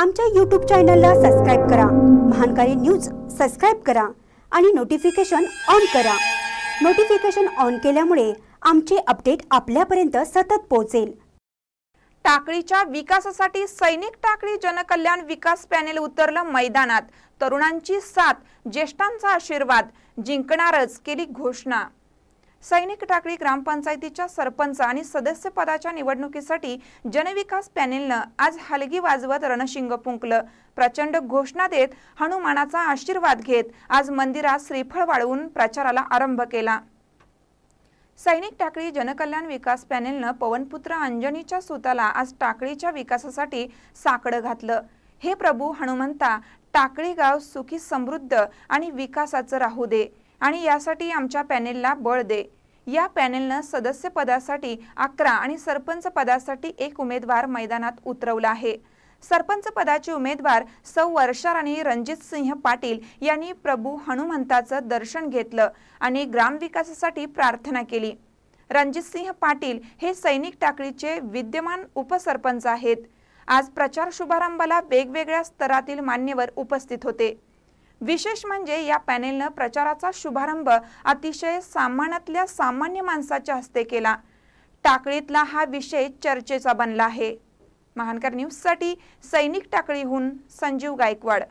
आमच्या यूट्यूब चॅनलला सबस्क्राईब करा महानकारी न्यूज सबस्क्राईब करा आणि नोटिफिकेशन ऑन करा नोटिफिकेशन ऑन केल्यामुळे आमचे अपडेट आपल्यापर्यंत सतत पोहोचेल टाकळीच्या विकासासाठी सैनिक टाकळी जनकल्याण विकास पॅनेल उतरलं मैदानात तरुणांची साथ ज्येष्ठांचा आशीर्वाद जिंकणारच केली घोषणा सैनिक टाकळी ग्रामपंचायतीच्या सरपंच आणि सदस्य पदाच्या निवडणुकीसाठी जनविकास पॅनेलनं आज हलगी वाजवत रणशिंग फुंकलं प्रचंड घोषणा देत हनुमानाचा आशीर्वाद घेत आज मंदिरात श्रीफळ वाळवून प्रचाराला आरंभ केला सैनिक टाकळी जनकल्याण विकास पॅनेलनं पवनपुत्र अंजनीच्या सुताला आज टाकळीच्या विकासासाठी साकडं घातलं हे प्रभू हनुमंता टाकळी गाव सुखी समृद्ध आणि विकासाचं राहू दे आणि यासाठी आमच्या पॅनेलला बळ दे या पॅनेलनं सदस्य पदासाठी अकरा आणि सरपंच पदासाठी एक उमेदवार मैदानात उतरवला आहे सरपंच पदाचे उमेदवार सौ वर्षा आणि रणजित सिंह पाटील यांनी प्रभू हनुमंताचं दर्शन घेतलं आणि ग्रामविकासासाठी प्रार्थना केली रणजित सिंह पाटील हे सैनिक टाकळीचे विद्यमान उपसरपंच आहेत आज प्रचार शुभारंभाला वेगवेगळ्या स्तरातील मान्यवर उपस्थित होते विशेष म्हणजे या पॅनेलनं प्रचाराचा शुभारंभ अतिशय सामान्यातल्या सामान्य माणसाच्या हस्ते केला टाकळीतला हा विषय चर्चेचा बनला आहे महानकर न्यूजसाठी सैनिक टाकळीहून संजीव गायकवाड